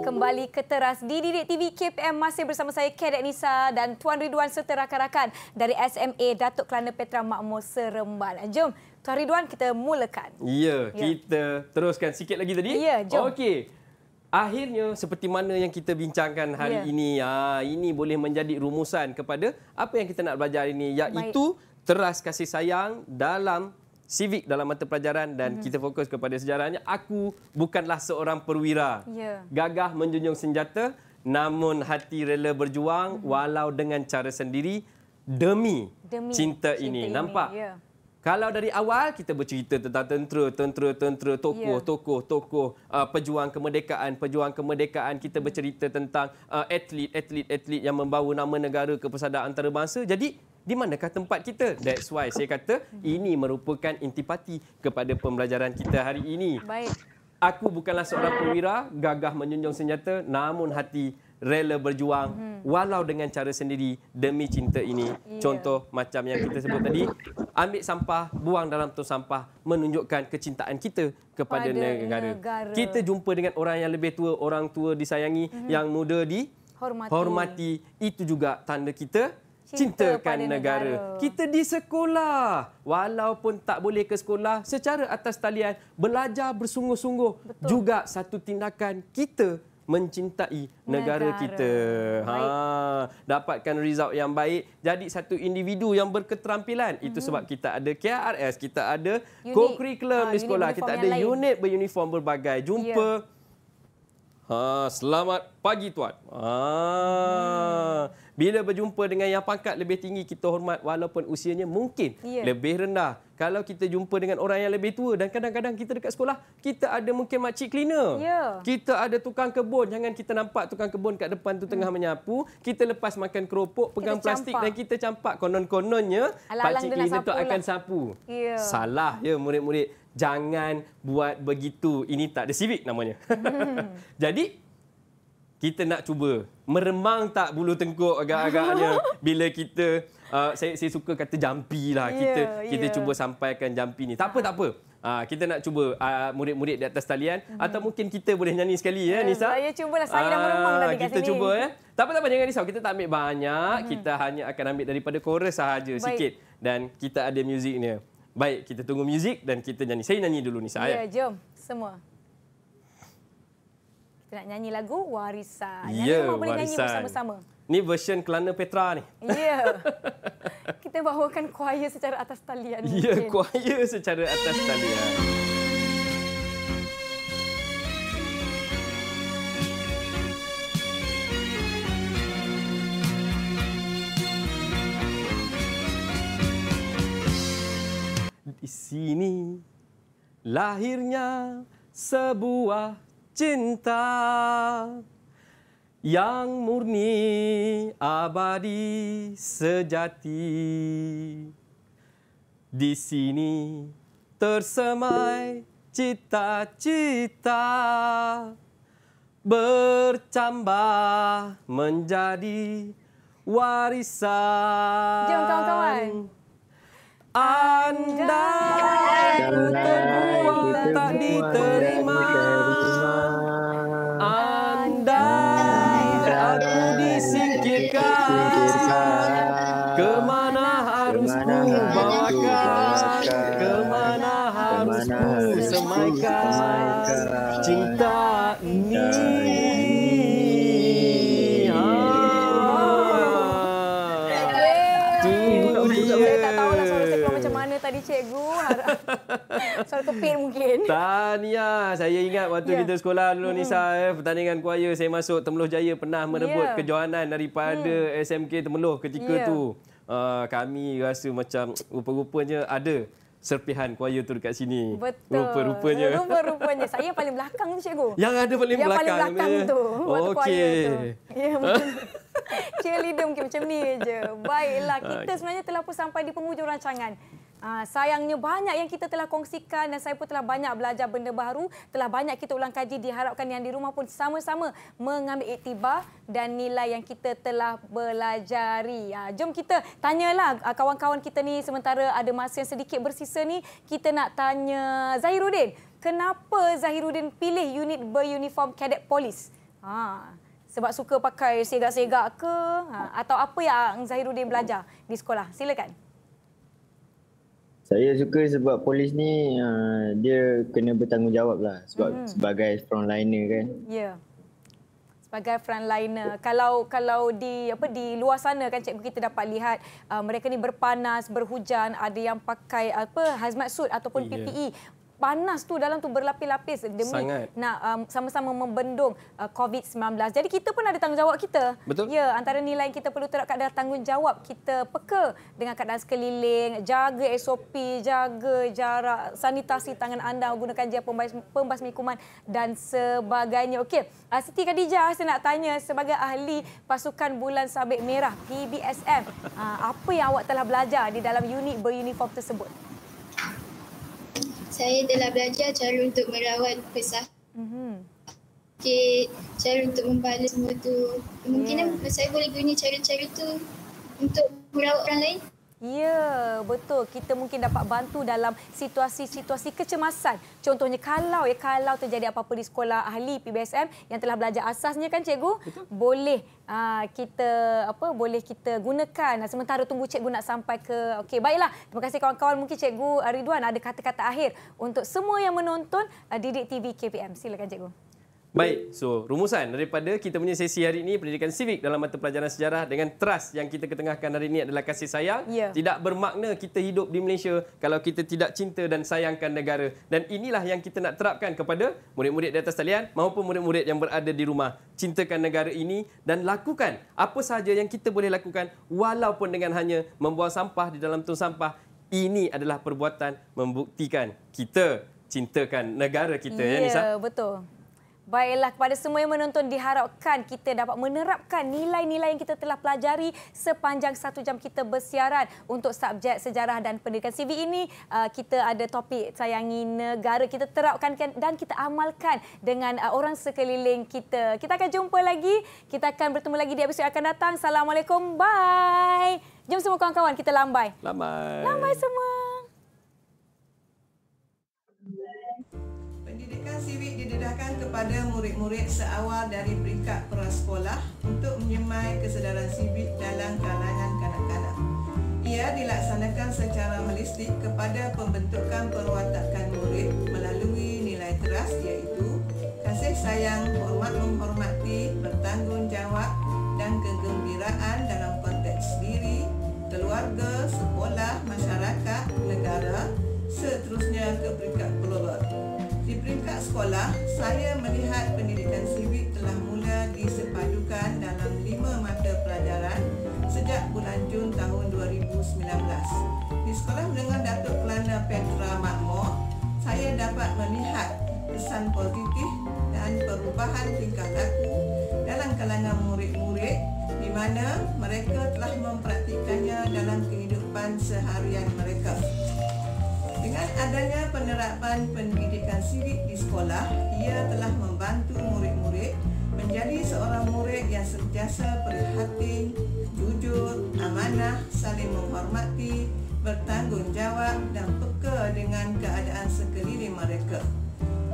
Kembali ke teras di Didik TV KPM masih bersama saya Kadet Nisa dan Tuan Ridwan serta rakan-rakan dari SMA Datuk Kelana Petra Makmur Seremban. Jom Tuan Ridwan kita mulakan. Ya, ya. kita teruskan sikit lagi tadi. Ya, jom. Okey. Akhirnya seperti mana yang kita bincangkan hari yeah. ini, ha, ini boleh menjadi rumusan kepada apa yang kita nak belajar ini iaitu Baik. teras kasih sayang dalam civik dalam mata pelajaran dan mm-hmm. kita fokus kepada sejarahnya. Aku bukanlah seorang perwira. Yeah. Gagah menjunjung senjata namun hati rela berjuang mm-hmm. walau dengan cara sendiri demi, demi cinta, cinta ini. ini. Nampak? Yeah. Kalau dari awal kita bercerita tentang tentera, tentera, tentera, tokoh, yeah. tokoh, tokoh, uh, pejuang kemerdekaan, pejuang kemerdekaan, kita hmm. bercerita tentang uh, atlet, atlet, atlet yang membawa nama negara ke persadaan antarabangsa. Jadi di manakah tempat kita? That's why saya kata ini merupakan intipati kepada pembelajaran kita hari ini. Baik. Aku bukanlah seorang perwira gagah menyunjung senjata namun hati rela berjuang hmm walau dengan cara sendiri demi cinta ini. Yeah. Contoh macam yang kita sebut tadi, ambil sampah, buang dalam tong sampah, menunjukkan kecintaan kita kepada negara. negara. Kita jumpa dengan orang yang lebih tua, orang tua disayangi, hmm yang muda di hormati. hormati. Itu juga tanda kita cintakan negara. negara. Kita di sekolah walaupun tak boleh ke sekolah secara atas talian belajar bersungguh-sungguh juga satu tindakan kita mencintai negara, negara. kita. Ha, dapatkan result yang baik, jadi satu individu yang berketerampilan. Mm-hmm. Itu sebab kita ada KRS, kita ada unit, co-curriculum uh, di sekolah, kita ada lain. unit beruniform berbagai. Jumpa yeah. Ha, selamat pagi tuan. Ha, Bila berjumpa dengan yang pangkat lebih tinggi kita hormat walaupun usianya mungkin yeah. lebih rendah. Kalau kita jumpa dengan orang yang lebih tua dan kadang-kadang kita dekat sekolah, kita ada mungkin makcik cleaner. Yeah. Kita ada tukang kebun. Jangan kita nampak tukang kebun kat depan tu tengah hmm. menyapu. Kita lepas makan keropok, pegang kita plastik dan kita campak. Konon-kononnya makcik cleaner tu akan lah. sapu. Yeah. Salah ya murid-murid jangan buat begitu. Ini tak ada civic namanya. Hmm. Jadi kita nak cuba meremang tak bulu tengkuk agak-agaknya bila kita uh, saya saya suka kata jampi lah ya, kita yeah, kita cuba sampaikan jampi ni. Tak apa tak apa. Uh, kita nak cuba uh, murid-murid di atas talian hmm. atau mungkin kita boleh nyanyi sekali ya hmm, Nisa. Saya cubalah saya uh, dah ah, meremang tadi Kita sini. cuba ya. Tak apa tak apa jangan risau kita tak ambil banyak hmm. kita hanya akan ambil daripada chorus sahaja Baik. sikit dan kita ada muziknya. Baik, kita tunggu muzik dan kita nyanyi. Saya nyanyi dulu ni, saya. Ya, jom. Semua. Kita nak nyanyi lagu Warisan. Nanti ya, semua boleh warisan. nyanyi bersama-sama. Ni version Kelana Petra ni. Ya. Kita bawakan choir secara atas talian. Ya, choir secara atas talian. sini lahirnya sebuah cinta yang murni abadi sejati di sini tersemai cita-cita bercambah menjadi warisan. Jom kawan-kawan, anda terbuat tak diterima anda aku disingkirkan Kemana mana harusku bawakan Kemana mana harusku semaikan cinta tadi cikgu harap soal kepit mungkin. Tania, saya ingat waktu yeah. kita sekolah dulu mm. Nisa eh, pertandingan kuaya saya masuk Temeloh Jaya pernah merebut yeah. kejohanan daripada mm. SMK Temeloh ketika yeah. tu. Uh, kami rasa macam rupa-rupanya ada serpihan kuaya tu dekat sini. Betul. Rupa-rupanya. Rupa-rupanya. Saya paling belakang tu, Cikgu. Yang ada paling Yang belakang. Yang paling belakang ni. tu. Okey. Ya, macam tu. Cheerleader mungkin macam ni je. Baiklah, ah, kita okay. sebenarnya telah pun sampai di penghujung rancangan. Ah, sayangnya banyak yang kita telah kongsikan dan saya pun telah banyak belajar benda baru. Telah banyak kita ulang kaji. Diharapkan yang di rumah pun sama-sama mengambil iktibar dan nilai yang kita telah belajari. Ah, jom kita tanyalah ah, kawan-kawan kita ni sementara ada masa yang sedikit bersisa ni. Kita nak tanya Zahiruddin. Kenapa Zahiruddin pilih unit beruniform cadet polis? Ah, sebab suka pakai segak-segak ke? Ah, atau apa yang Zahiruddin belajar di sekolah? Silakan. Saya suka sebab polis ni uh, dia kena bertanggungjawab lah sebab mm. sebagai frontliner kan. Ya. Yeah. Sebagai frontliner. Kalau kalau di apa di luar sana kan cikgu kita dapat lihat uh, mereka ni berpanas, berhujan, ada yang pakai apa hazmat suit ataupun yeah. PPE panas tu dalam tu berlapis-lapis demi Sangat. nak um, sama-sama um, membendung uh, COVID-19. Jadi kita pun ada tanggungjawab kita. Betul. Ya, antara nilai yang kita perlu terapkan adalah tanggungjawab kita peka dengan keadaan sekeliling, jaga SOP, jaga jarak, sanitasi tangan anda gunakan gel pembas, pembas kuman dan sebagainya. Okey. Uh, Siti Khadijah ah, saya nak tanya sebagai ahli pasukan bulan sabit merah PBSM, uh, apa yang awak telah belajar di dalam unit beruniform tersebut? saya telah belajar cara untuk merawat pesah. Mhm. Okay, cara untuk membalas semua tu. Mungkin yeah. saya boleh guna cara-cara tu untuk merawat orang lain. Ya, betul. Kita mungkin dapat bantu dalam situasi-situasi kecemasan. Contohnya kalau ya kalau terjadi apa-apa di sekolah ahli PBSM yang telah belajar asasnya kan cikgu, betul. boleh aa, ah, kita apa boleh kita gunakan sementara tunggu cikgu nak sampai ke okey baiklah. Terima kasih kawan-kawan mungkin cikgu ah, Ridwan ada kata-kata akhir untuk semua yang menonton aa, ah, Didik TV KPM. Silakan cikgu. Baik, so rumusan daripada kita punya sesi hari ini pendidikan sivik dalam mata pelajaran sejarah dengan trust yang kita ketengahkan hari ini adalah kasih sayang. Yeah. Tidak bermakna kita hidup di Malaysia kalau kita tidak cinta dan sayangkan negara. Dan inilah yang kita nak terapkan kepada murid-murid di atas talian maupun murid-murid yang berada di rumah. Cintakan negara ini dan lakukan apa sahaja yang kita boleh lakukan walaupun dengan hanya membuang sampah di dalam tong sampah. Ini adalah perbuatan membuktikan kita cintakan negara kita yeah, ya Nisa. betul. Baiklah, kepada semua yang menonton, diharapkan kita dapat menerapkan nilai-nilai yang kita telah pelajari sepanjang satu jam kita bersiaran untuk subjek sejarah dan pendidikan CV ini. Uh, kita ada topik sayangi negara, kita terapkan kan, dan kita amalkan dengan uh, orang sekeliling kita. Kita akan jumpa lagi, kita akan bertemu lagi di episod akan datang. Assalamualaikum, bye. Jom semua kawan-kawan, kita lambai. Lambai. Lambai semua. Pendidikan sivik didedahkan kepada murid-murid seawal dari peringkat prasekolah untuk menyemai kesedaran sivik dalam kalangan kanak-kanak. Ia dilaksanakan secara holistik kepada pembentukan perwatakan murid melalui nilai teras iaitu kasih sayang, hormat menghormati, bertanggungjawab dan kegembiraan dalam konteks diri, keluarga, sekolah, saya melihat pendidikan sivik telah mula disepadukan dalam lima mata pelajaran sejak bulan Jun tahun 2019. Di sekolah dengan Datuk Kelana Petra Makmur, saya dapat melihat kesan positif dan perubahan tingkah laku dalam kalangan murid-murid di mana mereka telah mempraktikannya dalam kehidupan seharian mereka. Dengan adanya penerapan pendidikan sivik di sekolah, ia telah membantu murid-murid menjadi seorang murid yang sentiasa perhatian, jujur, amanah, saling menghormati, bertanggungjawab dan peka dengan keadaan sekeliling mereka.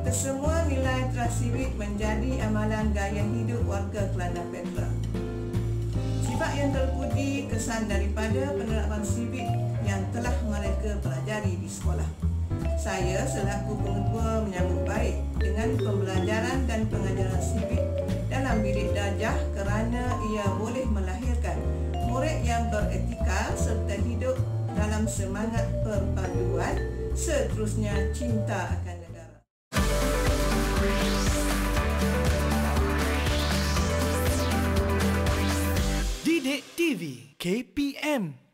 Kesemua nilai trust menjadi amalan gaya hidup warga Kelantan Petra. Sifat yang terpuji kesan daripada penerapan civic yang telah mereka pelajari di sekolah. Saya selaku pengetua menyambut baik dengan pembelajaran dan pengajaran sipit dalam bilik darjah kerana ia boleh melahirkan murid yang beretika serta hidup dalam semangat perpaduan seterusnya cinta akan TV KPM